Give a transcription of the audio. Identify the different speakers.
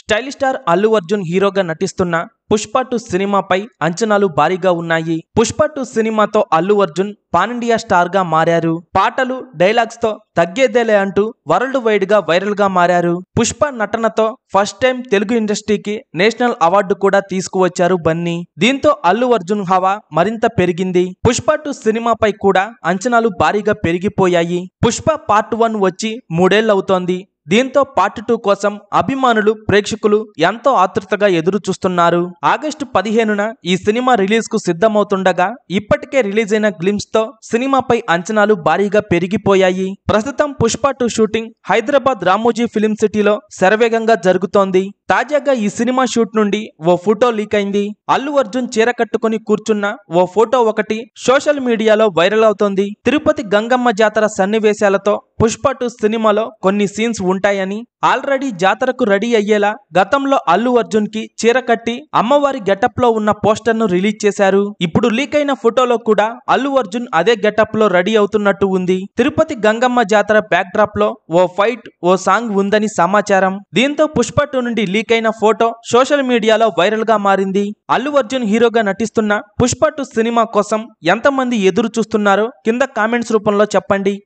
Speaker 1: style star Allu Arjun హీరోగా నటిస్తున్న Pushpa to సినిమాపై అంచనాలు భారీగా ఉన్నాయి పుష్ప టు సినిమాతో అల్లు అర్జున్ పానిండియా స్టార్ గా మారారు పాటలు డైలాగ్స్ తో తగ్గేదేలే అంటూ వరల్డ్ వైడ్ గా వైరల్ గా మారారు పుష్ప నటనతో ఫస్ట్ టైం తెలుగు ఇండస్ట్రీకి నేషనల్ అవార్డు కూడా తీసుకువచ్చారు బన్నీ దీంతో అల్లు అర్జున్ హవా మరింత పెరిగింది పుష్ప టు సినిమాపై కూడా అంచనాలు భారీగా పెరిగిపోయాయి పుష్ప పార్ట్ వన్ వచ్చి మూడేళ్లవుతోంది దీంతో పార్ట్ టూ కోసం అభిమానులు ప్రేక్షకులు ఎంతో ఆతృతగా ఎదురు చూస్తున్నారు ఆగస్టు పదిహేనున ఈ సినిమా రిలీజ్ కు సిద్ధమవుతుండగా ఇప్పటికే రిలీజ్ అయిన గ్లిమ్స్ తో సినిమాపై అంచనాలు భారీగా పెరిగిపోయాయి ప్రస్తుతం Pushpa two shooting Hyderabad Ramoji film సిటీలో శరవేగంగా జరుగుతోంది తాజాగా ఈ సినిమా షూట్ నుండి ఓ ఫోటో లీక్ అయింది అల్లు అర్జున్ చీర కట్టుకుని కూర్చున్న ఓ ఫోటో ఒకటి సోషల్ మీడియాలో వైరల్ అవుతోంది తిరుపతి గంగమ్మ జాతర సన్నివేశాలతో పుష్ప టూ సినిమాలో కొన్ని సీన్స్ ఉంటాయని ఆల్రెడీ జాతరకు రెడీ అయ్యేలా గతంలో అల్లు అర్జున్ కి చీర కట్టి అమ్మవారి గెటప్ లో ఉన్న పోస్టర్ ను రిలీజ్ చేశారు ఇప్పుడు లీక్ అయిన ఫోటోలో కూడా అల్లు అర్జున్ అదే గెటప్ లో రెడీ అవుతున్నట్టు ఉంది తిరుపతి గంగమ్మ జాతర బ్యాక్ డ్రాప్ లో ఓ ఫైట్ ఓ సాంగ్ ఉందని సమాచారం దీంతో పుష్ప టూ నుండి లీక్ అయిన ఫోటో సోషల్ మీడియాలో వైరల్ గా మారింది అల్లు అర్జున్ హీరోగా నటిస్తున్న పుష్ప టూ సినిమా కోసం ఎంతమంది ఎదురు చూస్తున్నారో కింద కామెంట్స్ రూపంలో చెప్పండి